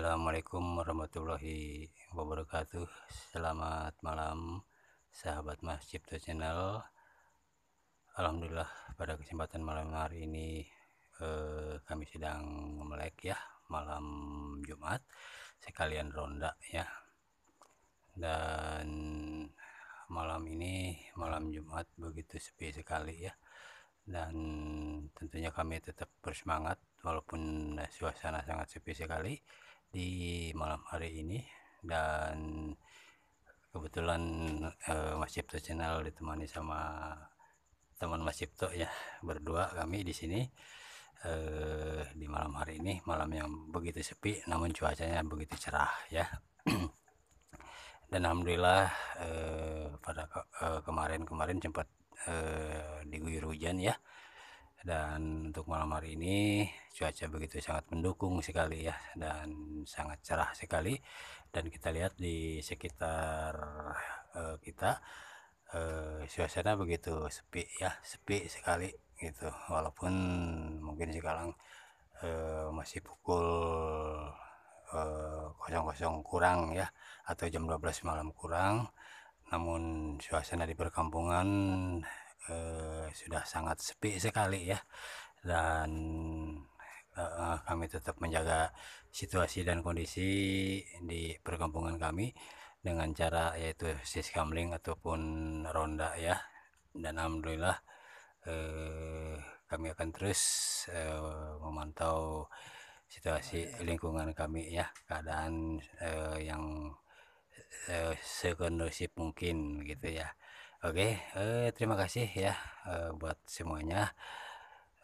Assalamualaikum warahmatullahi wabarakatuh Selamat malam sahabat Mas Cipto Channel Alhamdulillah pada kesempatan malam hari ini eh, kami sedang melek ya malam Jumat sekalian ronda ya dan malam ini malam Jumat begitu sepi sekali ya dan tentunya kami tetap bersemangat walaupun suasana sangat sepi sekali di malam hari ini dan kebetulan uh, Mas Cipto Channel ditemani sama teman Mas Cipto ya berdua kami di sini uh, di malam hari ini malam yang begitu sepi namun cuacanya begitu cerah ya dan alhamdulillah uh, pada kemarin-kemarin eh, sempat uh, diguyur hujan ya dan untuk malam hari ini cuaca begitu sangat mendukung sekali ya dan sangat cerah sekali dan kita lihat di sekitar uh, kita uh, suasana begitu sepi ya sepi sekali gitu walaupun mungkin sekarang uh, masih pukul kosong-kosong kurang ya atau jam 12 malam kurang namun suasana di perkampungan uh, sudah sangat sepi sekali ya dan kami tetap menjaga situasi dan kondisi di perkampungan kami dengan cara yaitu siskamling ataupun ronda ya dan alhamdulillah eh, kami akan terus eh, memantau situasi lingkungan kami ya keadaan eh, yang eh, sekondusif mungkin gitu ya oke eh, terima kasih ya eh, buat semuanya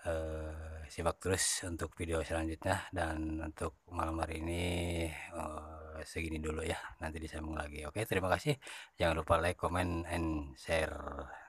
uh, simak terus untuk video selanjutnya dan untuk malam hari ini uh, segini dulu ya nanti disambung lagi oke terima kasih jangan lupa like comment and share